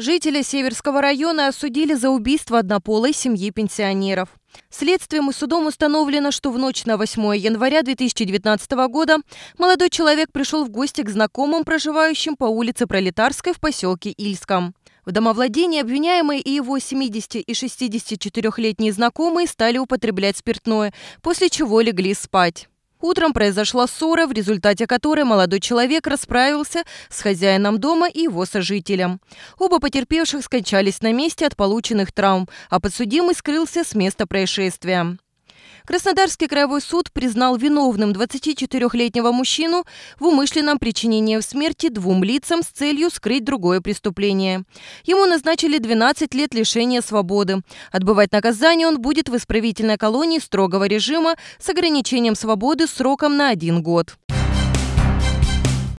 Жителя Северского района осудили за убийство однополой семьи пенсионеров. Следствием и судом установлено, что в ночь на 8 января 2019 года молодой человек пришел в гости к знакомым, проживающим по улице Пролетарской в поселке Ильском. В домовладении обвиняемые и его 70- и 64-летние знакомые стали употреблять спиртное, после чего легли спать. Утром произошла ссора, в результате которой молодой человек расправился с хозяином дома и его сожителем. Оба потерпевших скончались на месте от полученных травм, а подсудимый скрылся с места происшествия. Краснодарский краевой суд признал виновным 24-летнего мужчину в умышленном причинении в смерти двум лицам с целью скрыть другое преступление. Ему назначили 12 лет лишения свободы. Отбывать наказание он будет в исправительной колонии строгого режима с ограничением свободы сроком на один год.